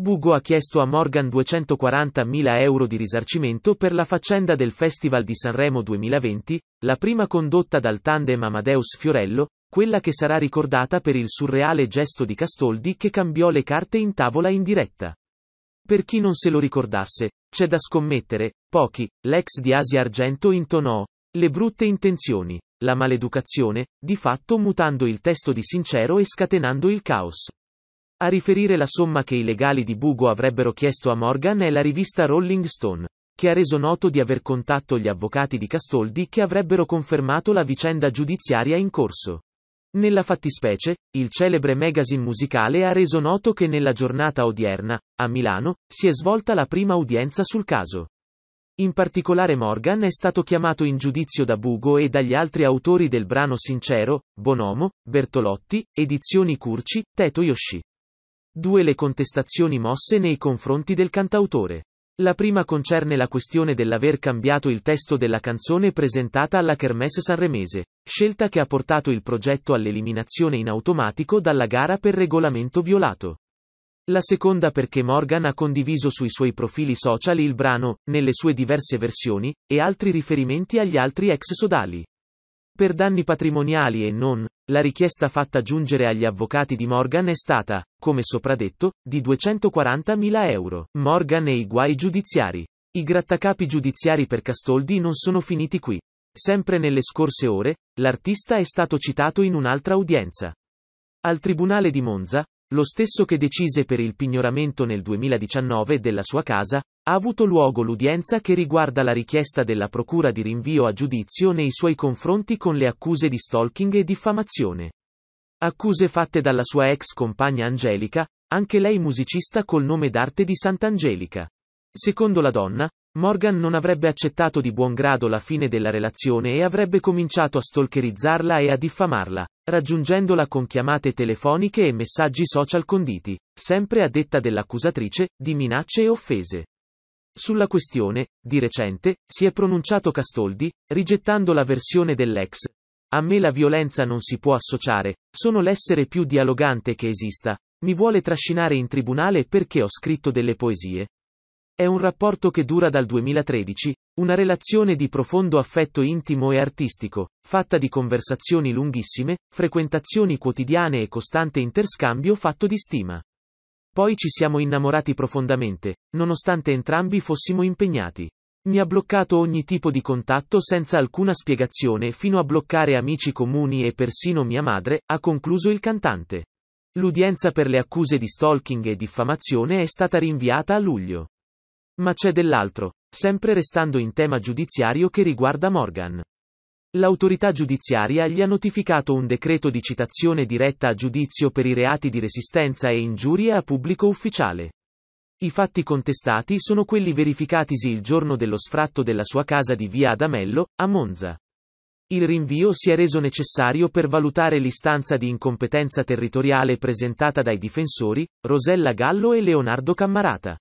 Bugo ha chiesto a Morgan 240.000 euro di risarcimento per la faccenda del Festival di Sanremo 2020, la prima condotta dal tandem Amadeus Fiorello, quella che sarà ricordata per il surreale gesto di Castoldi che cambiò le carte in tavola in diretta. Per chi non se lo ricordasse, c'è da scommettere, pochi, l'ex di Asia Argento intonò, le brutte intenzioni, la maleducazione, di fatto mutando il testo di Sincero e scatenando il caos. A riferire la somma che i legali di Bugo avrebbero chiesto a Morgan è la rivista Rolling Stone, che ha reso noto di aver contatto gli avvocati di Castoldi che avrebbero confermato la vicenda giudiziaria in corso. Nella fattispecie, il celebre magazine musicale ha reso noto che nella giornata odierna, a Milano, si è svolta la prima udienza sul caso. In particolare Morgan è stato chiamato in giudizio da Bugo e dagli altri autori del brano Sincero, Bonomo, Bertolotti, Edizioni Curci, Teto Yoshi. Due le contestazioni mosse nei confronti del cantautore. La prima concerne la questione dell'aver cambiato il testo della canzone presentata alla Kermesse Sanremese, scelta che ha portato il progetto all'eliminazione in automatico dalla gara per regolamento violato. La seconda perché Morgan ha condiviso sui suoi profili social il brano, nelle sue diverse versioni, e altri riferimenti agli altri ex sodali. Per danni patrimoniali e non, la richiesta fatta giungere agli avvocati di Morgan è stata, come sopradetto, di 240.000 euro. Morgan e i guai giudiziari. I grattacapi giudiziari per Castoldi non sono finiti qui. Sempre nelle scorse ore, l'artista è stato citato in un'altra udienza. Al Tribunale di Monza, lo stesso che decise per il pignoramento nel 2019 della sua casa, ha avuto luogo l'udienza che riguarda la richiesta della Procura di rinvio a giudizio nei suoi confronti con le accuse di stalking e diffamazione. Accuse fatte dalla sua ex compagna Angelica, anche lei musicista col nome d'arte di Sant'Angelica. Secondo la donna, Morgan non avrebbe accettato di buon grado la fine della relazione e avrebbe cominciato a stalkerizzarla e a diffamarla, raggiungendola con chiamate telefoniche e messaggi social conditi, sempre a detta dell'accusatrice, di minacce e offese. Sulla questione, di recente, si è pronunciato Castoldi, rigettando la versione dell'ex. A me la violenza non si può associare, sono l'essere più dialogante che esista, mi vuole trascinare in tribunale perché ho scritto delle poesie. È un rapporto che dura dal 2013, una relazione di profondo affetto intimo e artistico, fatta di conversazioni lunghissime, frequentazioni quotidiane e costante interscambio fatto di stima. Poi ci siamo innamorati profondamente, nonostante entrambi fossimo impegnati. Mi ha bloccato ogni tipo di contatto senza alcuna spiegazione fino a bloccare amici comuni e persino mia madre, ha concluso il cantante. L'udienza per le accuse di stalking e diffamazione è stata rinviata a luglio. Ma c'è dell'altro, sempre restando in tema giudiziario che riguarda Morgan. L'autorità giudiziaria gli ha notificato un decreto di citazione diretta a giudizio per i reati di resistenza e ingiurie a pubblico ufficiale. I fatti contestati sono quelli verificatisi il giorno dello sfratto della sua casa di via Adamello, a Monza. Il rinvio si è reso necessario per valutare l'istanza di incompetenza territoriale presentata dai difensori, Rosella Gallo e Leonardo Cammarata.